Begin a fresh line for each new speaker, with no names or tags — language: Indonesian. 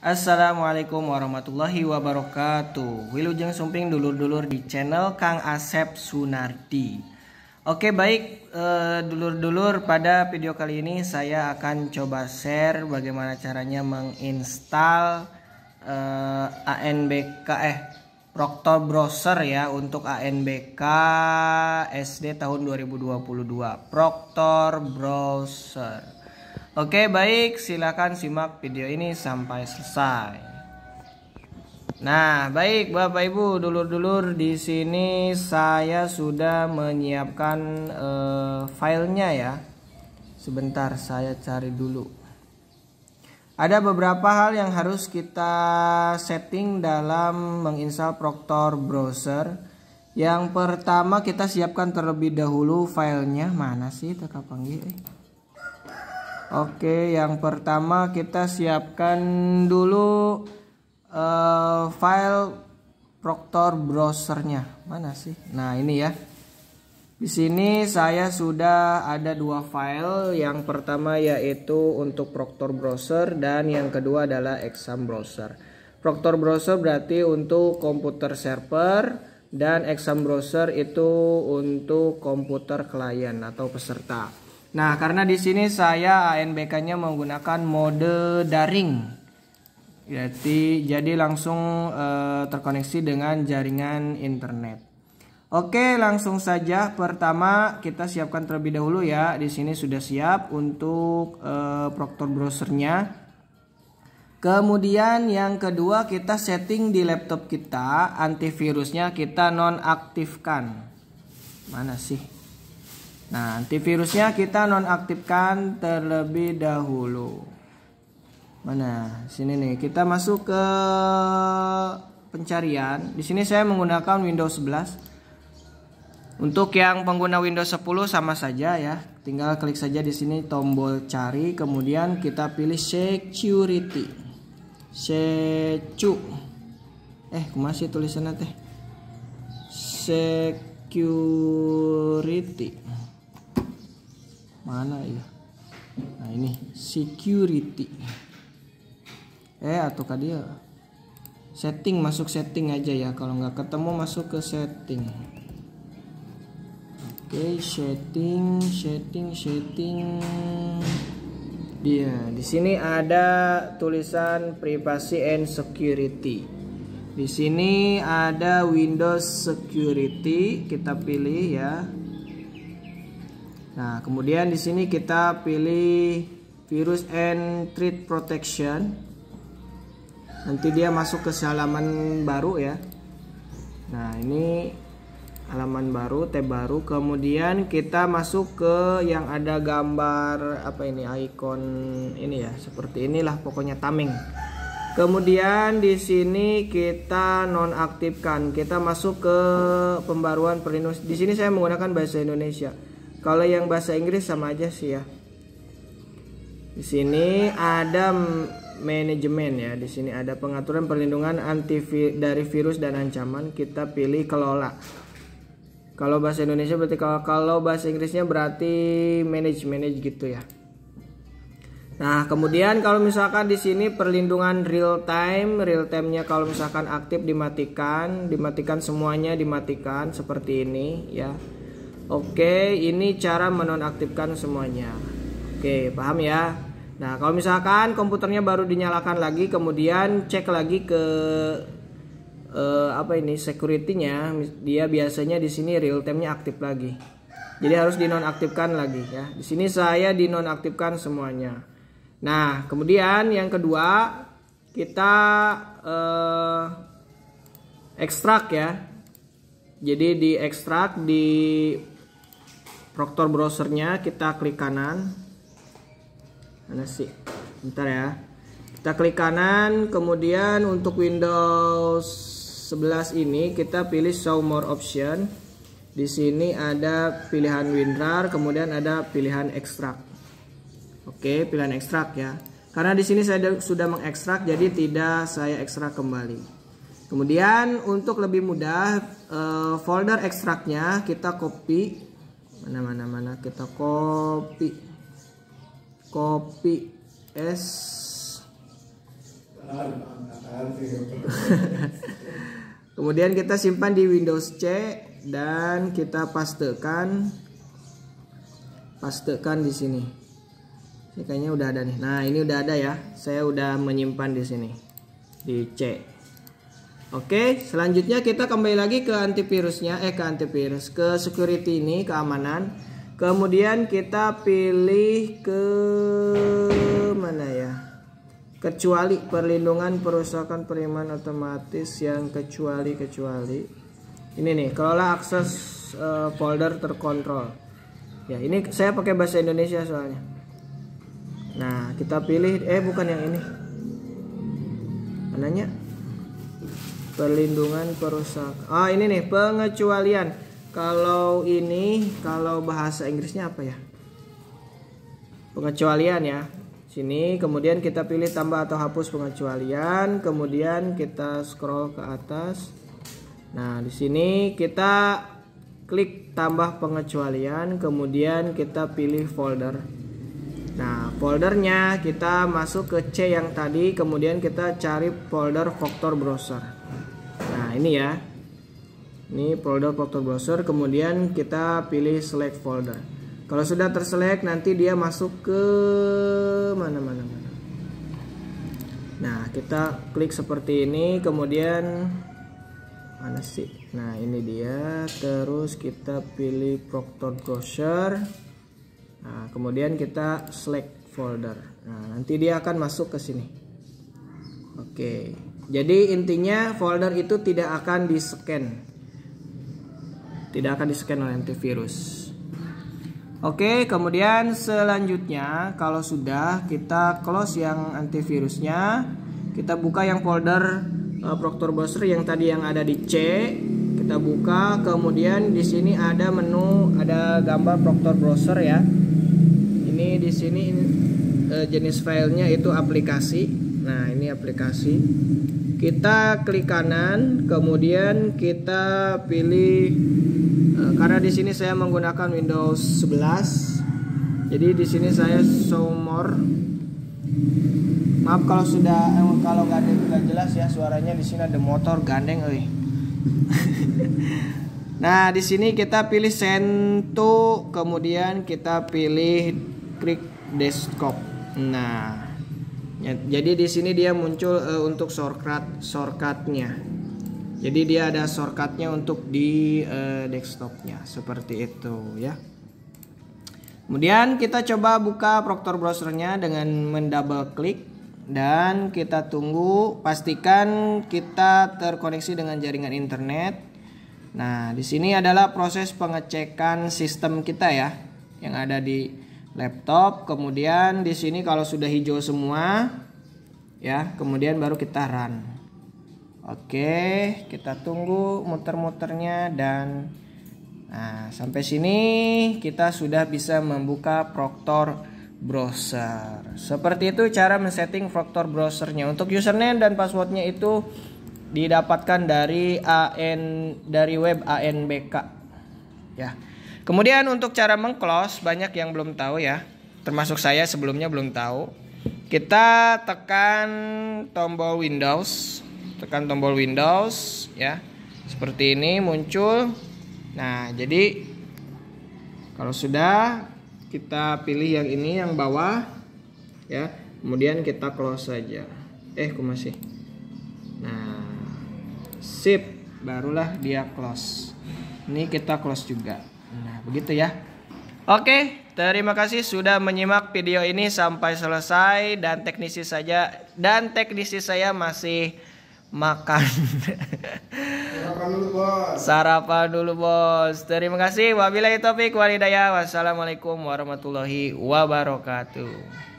Assalamualaikum warahmatullahi wabarakatuh Wilujeng Sumping dulur-dulur di channel Kang Asep Sunardi Oke baik eh, dulur-dulur eh, pada video kali ini saya akan coba share bagaimana caranya menginstal eh, ANBK eh Proctor Browser ya untuk ANBK SD tahun 2022 Proctor Browser Oke, baik, silakan simak video ini sampai selesai. Nah, baik Bapak Ibu, dulur-dulur di sini saya sudah menyiapkan uh, filenya ya. Sebentar saya cari dulu. Ada beberapa hal yang harus kita setting dalam menginstal Proctor browser. Yang pertama kita siapkan terlebih dahulu filenya mana sih? panggil. Eh. Oke, yang pertama kita siapkan dulu uh, file Proctor browsernya. Mana sih? Nah, ini ya. Di sini saya sudah ada dua file. Yang pertama yaitu untuk Proctor browser dan yang kedua adalah exam browser. Proctor browser berarti untuk komputer server dan exam browser itu untuk komputer klien atau peserta. Nah, karena di sini saya ANBK-nya menggunakan mode daring. Jadi jadi langsung eh, terkoneksi dengan jaringan internet. Oke, langsung saja pertama kita siapkan terlebih dahulu ya. Di sini sudah siap untuk proktor eh, Proctor browsernya. Kemudian yang kedua kita setting di laptop kita antivirusnya kita nonaktifkan. Mana sih? Nah, antivirusnya kita nonaktifkan terlebih dahulu. Mana? Sini nih, kita masuk ke pencarian. Di sini saya menggunakan Windows 11. Untuk yang pengguna Windows 10 sama saja ya. Tinggal klik saja di sini tombol cari, kemudian kita pilih security. Secu. Eh, masih tulisannya teh. Security mana ya nah ini security eh atau dia setting masuk setting aja ya kalau nggak ketemu masuk ke setting oke setting setting setting dia di sini ada tulisan privacy and security di sini ada Windows security kita pilih ya Nah, kemudian di sini kita pilih virus and treat protection. Nanti dia masuk ke halaman baru ya. Nah, ini halaman baru, tab baru. Kemudian kita masuk ke yang ada gambar apa ini icon ini ya, seperti inilah pokoknya tameng. Kemudian di sini kita nonaktifkan. Kita masuk ke pembaruan perlindungan. Di sini saya menggunakan bahasa Indonesia kalau yang bahasa Inggris sama aja sih ya. Di sini ada manajemen ya. Di sini ada pengaturan perlindungan anti dari virus dan ancaman. Kita pilih kelola. Kalau bahasa Indonesia berarti kalau, kalau bahasa Inggrisnya berarti manage manage gitu ya. Nah, kemudian kalau misalkan di sini perlindungan real time, real timenya kalau misalkan aktif dimatikan, dimatikan semuanya dimatikan seperti ini ya. Oke, ini cara menonaktifkan semuanya. Oke, paham ya? Nah, kalau misalkan komputernya baru dinyalakan lagi, kemudian cek lagi ke eh, apa ini securitynya, dia biasanya di sini real time-nya aktif lagi. Jadi harus dinonaktifkan lagi ya. Di sini saya dinonaktifkan semuanya. Nah, kemudian yang kedua kita eh, ekstrak ya. Jadi di ekstrak di proktor browsernya kita klik kanan mana sih bentar ya kita klik kanan kemudian untuk Windows 11 ini kita pilih show more option di sini ada pilihan WinRAR kemudian ada pilihan Extract. oke pilihan Extract ya karena di sini saya sudah mengekstrak jadi tidak saya ekstrak kembali Kemudian untuk lebih mudah eh, folder ekstraknya kita copy mana mana mana kita copy copy s kemudian kita simpan di Windows C dan kita pastekan pastekan di sini ini kayaknya udah ada nih nah ini udah ada ya saya udah menyimpan di sini di C Oke, selanjutnya kita kembali lagi ke antivirusnya, eh ke antivirus, ke security ini, keamanan. Kemudian kita pilih ke mana ya? Kecuali perlindungan perusakan periman otomatis yang kecuali-kecuali. Ini nih, kelola akses uh, folder terkontrol. Ya, ini saya pakai bahasa Indonesia soalnya. Nah, kita pilih eh bukan yang ini. Mananya? perlindungan perusak oh ini nih pengecualian kalau ini kalau bahasa Inggrisnya apa ya pengecualian ya sini kemudian kita pilih tambah atau hapus pengecualian kemudian kita scroll ke atas nah di sini kita klik tambah pengecualian kemudian kita pilih folder nah foldernya kita masuk ke C yang tadi kemudian kita cari folder faktor browser Nah, ini ya. Ini folder Proctor Browser, kemudian kita pilih select folder. Kalau sudah terselect nanti dia masuk ke mana-mana mana. Nah, kita klik seperti ini, kemudian mana sih? Nah, ini dia. Terus kita pilih Proctor Browser. Nah, kemudian kita select folder. Nah, nanti dia akan masuk ke sini. Oke. Okay. Jadi intinya folder itu tidak akan di scan. Tidak akan di scan oleh antivirus. Oke, kemudian selanjutnya kalau sudah kita close yang antivirusnya, kita buka yang folder uh, Proctor Browser yang tadi yang ada di C, kita buka, kemudian di sini ada menu ada gambar Proctor Browser ya. Ini di sini uh, jenis filenya itu aplikasi. Nah, ini aplikasi kita klik kanan kemudian kita pilih eh, karena di sini saya menggunakan Windows 11 jadi di sini saya show more maaf kalau sudah eh, kalau nggak ada nggak jelas ya suaranya di sini ada motor gandeng eh nah di sini kita pilih sentuh kemudian kita pilih klik desktop nah Ya, jadi di sini dia muncul uh, untuk shortcut shortcutnya. Jadi dia ada shortcutnya untuk di uh, desktopnya seperti itu ya. Kemudian kita coba buka Proctor browsernya dengan mendouble klik dan kita tunggu pastikan kita terkoneksi dengan jaringan internet. Nah, di sini adalah proses pengecekan sistem kita ya yang ada di laptop. Kemudian di sini kalau sudah hijau semua ya, kemudian baru kita run. Oke, kita tunggu muter-muternya dan nah, sampai sini kita sudah bisa membuka Proctor browser. Seperti itu cara men-setting Proctor browsernya. Untuk username dan passwordnya itu didapatkan dari AN dari web ANBK. Ya. Kemudian untuk cara mengclose banyak yang belum tahu ya. Termasuk saya sebelumnya belum tahu. Kita tekan tombol Windows, tekan tombol Windows ya. Seperti ini muncul. Nah, jadi kalau sudah kita pilih yang ini yang bawah ya. Kemudian kita close saja. Eh, aku masih. Nah, sip, barulah dia close. Ini kita close juga begitu ya. Oke, terima kasih sudah menyimak video ini sampai selesai dan teknisi saja dan teknisi saya masih makan. Sarapan dulu bos. Sarapan dulu bos. Terima kasih. Wabillahi taufik walhidayah. Wassalamualaikum warahmatullahi wabarakatuh.